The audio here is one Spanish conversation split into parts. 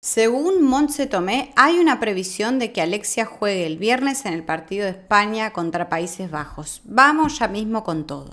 Según Montse Tomé, hay una previsión de que Alexia juegue el viernes en el partido de España contra Países Bajos. Vamos ya mismo con todo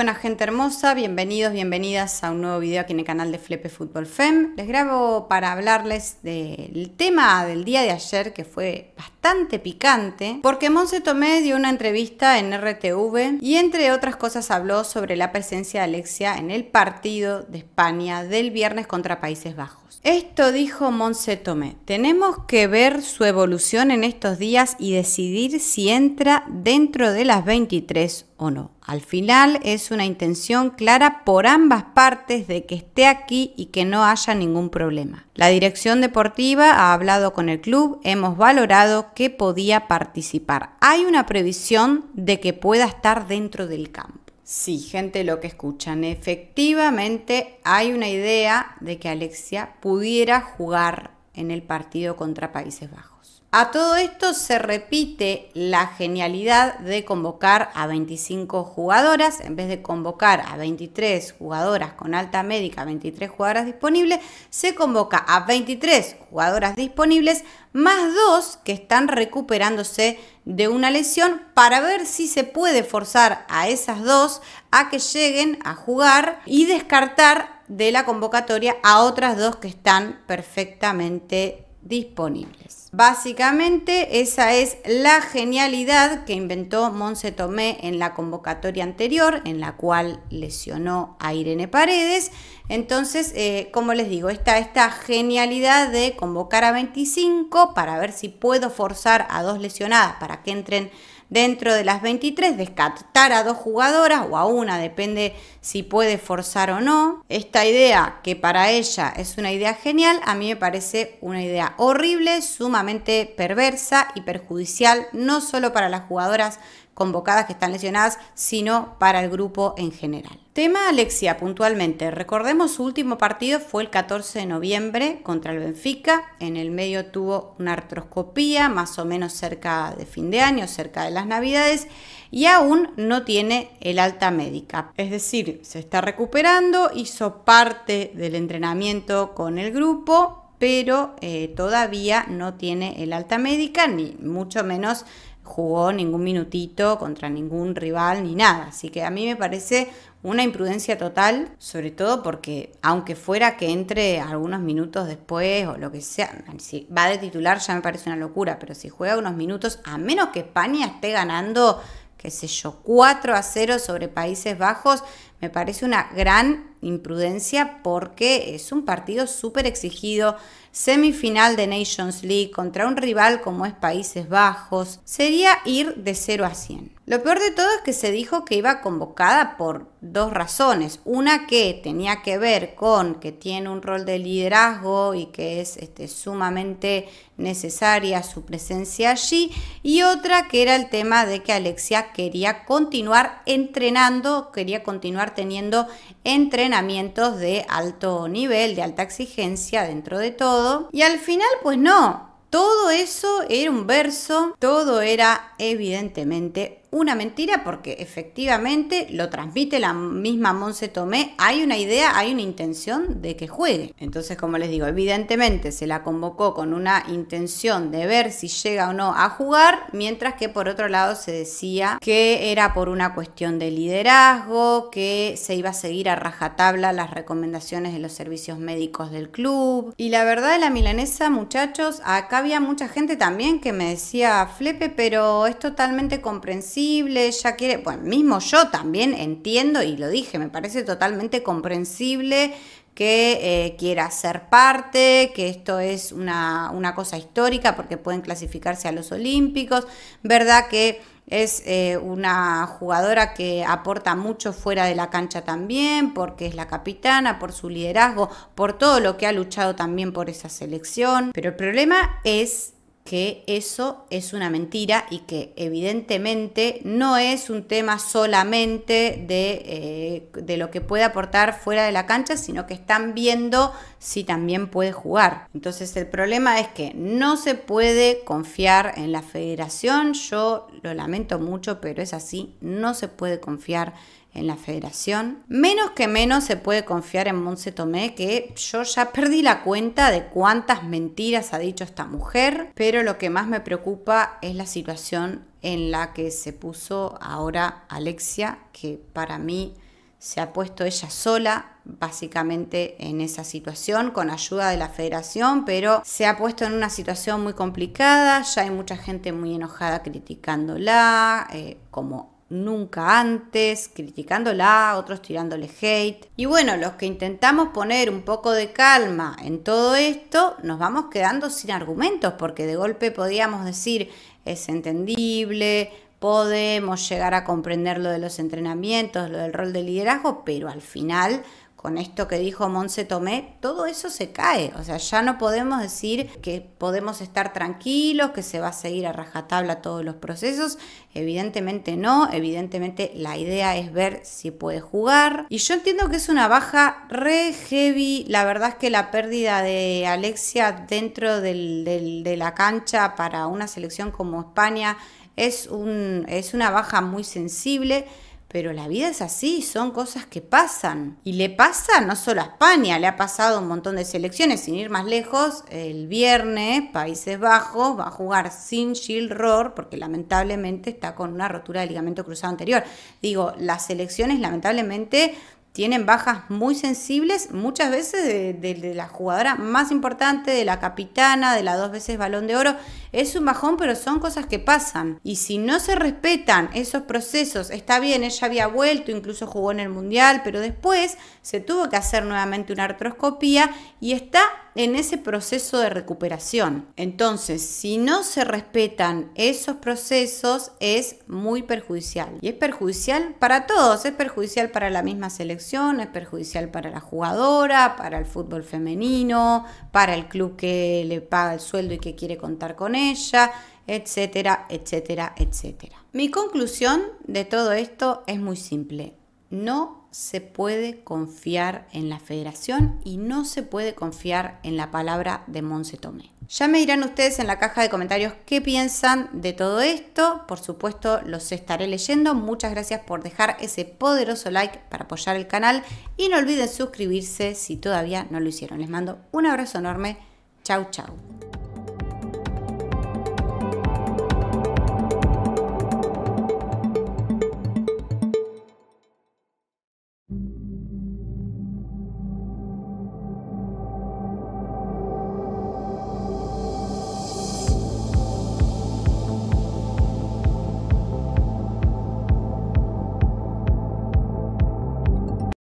buena gente hermosa, bienvenidos, bienvenidas a un nuevo video aquí en el canal de Flepe Fútbol Fem. Les grabo para hablarles del tema del día de ayer que fue bastante picante, porque Monse Tomé dio una entrevista en RTV y entre otras cosas habló sobre la presencia de Alexia en el partido de España del viernes contra Países Bajos. Esto dijo Monse Tomé, tenemos que ver su evolución en estos días y decidir si entra dentro de las 23 o no. Al final es una intención clara por ambas partes de que esté aquí y que no haya ningún problema. La dirección deportiva ha hablado con el club, hemos valorado que podía participar. Hay una previsión de que pueda estar dentro del campo. Sí, gente, lo que escuchan. Efectivamente, hay una idea de que Alexia pudiera jugar en el partido contra Países Bajos. A todo esto se repite la genialidad de convocar a 25 jugadoras, en vez de convocar a 23 jugadoras con alta médica, 23 jugadoras disponibles, se convoca a 23 jugadoras disponibles más dos que están recuperándose de una lesión para ver si se puede forzar a esas dos a que lleguen a jugar y descartar de la convocatoria a otras dos que están perfectamente disponibles. Básicamente esa es la genialidad que inventó Monse Tomé en la convocatoria anterior, en la cual lesionó a Irene Paredes. Entonces, eh, como les digo, está esta genialidad de convocar a 25 para ver si puedo forzar a dos lesionadas para que entren Dentro de las 23, descartar a dos jugadoras o a una, depende si puede forzar o no. Esta idea, que para ella es una idea genial, a mí me parece una idea horrible, sumamente perversa y perjudicial, no solo para las jugadoras convocadas que están lesionadas, sino para el grupo en general. Tema Alexia, puntualmente. Recordemos su último partido fue el 14 de noviembre contra el Benfica. En el medio tuvo una artroscopía, más o menos cerca de fin de año, cerca de las Navidades, y aún no tiene el alta médica. Es decir, se está recuperando, hizo parte del entrenamiento con el grupo, pero eh, todavía no tiene el alta médica, ni mucho menos jugó ningún minutito contra ningún rival ni nada. Así que a mí me parece una imprudencia total, sobre todo porque aunque fuera que entre algunos minutos después o lo que sea, si va de titular ya me parece una locura, pero si juega unos minutos, a menos que España esté ganando qué sé yo, 4 a 0 sobre Países Bajos, me parece una gran imprudencia porque es un partido súper exigido, semifinal de Nations League contra un rival como es Países Bajos, sería ir de 0 a 100. Lo peor de todo es que se dijo que iba convocada por dos razones. Una que tenía que ver con que tiene un rol de liderazgo y que es este, sumamente necesaria su presencia allí. Y otra que era el tema de que Alexia quería continuar entrenando, quería continuar teniendo entrenamientos de alto nivel, de alta exigencia dentro de todo. Y al final, pues no. Todo eso era un verso, todo era evidentemente una mentira porque efectivamente lo transmite la misma Monse Tomé. Hay una idea, hay una intención de que juegue. Entonces, como les digo, evidentemente se la convocó con una intención de ver si llega o no a jugar, mientras que por otro lado se decía que era por una cuestión de liderazgo, que se iba a seguir a rajatabla las recomendaciones de los servicios médicos del club. Y la verdad de la milanesa, muchachos, acá había mucha gente también que me decía, Flepe, pero es totalmente comprensible ya ella quiere, bueno, mismo yo también entiendo y lo dije, me parece totalmente comprensible que eh, quiera ser parte, que esto es una, una, cosa histórica porque pueden clasificarse a los Olímpicos, ¿verdad? Que es eh, una jugadora que aporta mucho fuera de la cancha también, porque es la capitana, por su liderazgo, por todo lo que ha luchado también por esa selección. Pero el problema es que eso es una mentira y que evidentemente no es un tema solamente eh, de, lo que puede aportar fuera de la cancha, sino que están viendo si también puede jugar. Entonces el problema es que no se puede confiar en la federación, yo lo lamento mucho, pero es así, no se puede confiar en la federación. Menos que menos se puede confiar en Monse Tomé, que yo ya perdí la cuenta de cuántas mentiras ha dicho esta mujer, pero lo que más me preocupa es la situación en la que se puso ahora Alexia, que para mí se ha puesto ella sola básicamente en esa situación con ayuda de la federación, pero se ha puesto en una situación muy complicada, ya hay mucha gente muy enojada criticándola, eh, como nunca antes, criticándola, otros tirándole hate. Y bueno, los que intentamos poner un poco de calma en todo esto, nos vamos quedando sin argumentos, porque de golpe podíamos decir es entendible, podemos llegar a comprender lo de los entrenamientos, lo del rol de liderazgo, pero al final con esto que dijo Monse Tomé, todo eso se cae. O sea, ya no podemos decir que podemos estar tranquilos, que se va a seguir a rajatabla todos los procesos. Evidentemente no, evidentemente la idea es ver si puede jugar. Y yo entiendo que es una baja re heavy. La verdad es que la pérdida de Alexia dentro de la cancha para una selección como España es, un, es una baja muy sensible. Pero la vida es así, son cosas que pasan. Y le pasa no solo a España, le ha pasado un montón de selecciones. Sin ir más lejos, el viernes Países Bajos va a jugar sin Gil Rohr porque lamentablemente está con una rotura de ligamento cruzado anterior. Digo, las selecciones lamentablemente tienen bajas muy sensibles, muchas veces de la jugadora más importante, de la capitana, de la dos veces balón de oro. Es un bajón, pero son cosas que pasan. Y si no se respetan esos procesos, está bien, ella había vuelto, incluso jugó en el Mundial, pero después se tuvo que hacer nuevamente una artroscopía y está en ese proceso de recuperación. Entonces, si no se respetan esos procesos, es muy perjudicial. Y es perjudicial para todos, es perjudicial para la misma selección, es perjudicial para la jugadora, para el fútbol femenino, para el club que le paga el sueldo y que quiere contar con él ella, etcétera, etcétera, etcétera. Mi conclusión de todo esto es muy simple. No se puede confiar en la federación y no se puede confiar en la palabra de Monse Tomé. Ya me dirán ustedes en la caja de comentarios qué piensan de todo esto. Por supuesto, los estaré leyendo. Muchas gracias por dejar ese poderoso like para apoyar el canal y no olviden suscribirse si todavía no lo hicieron. Les mando un abrazo enorme. Chau, chau.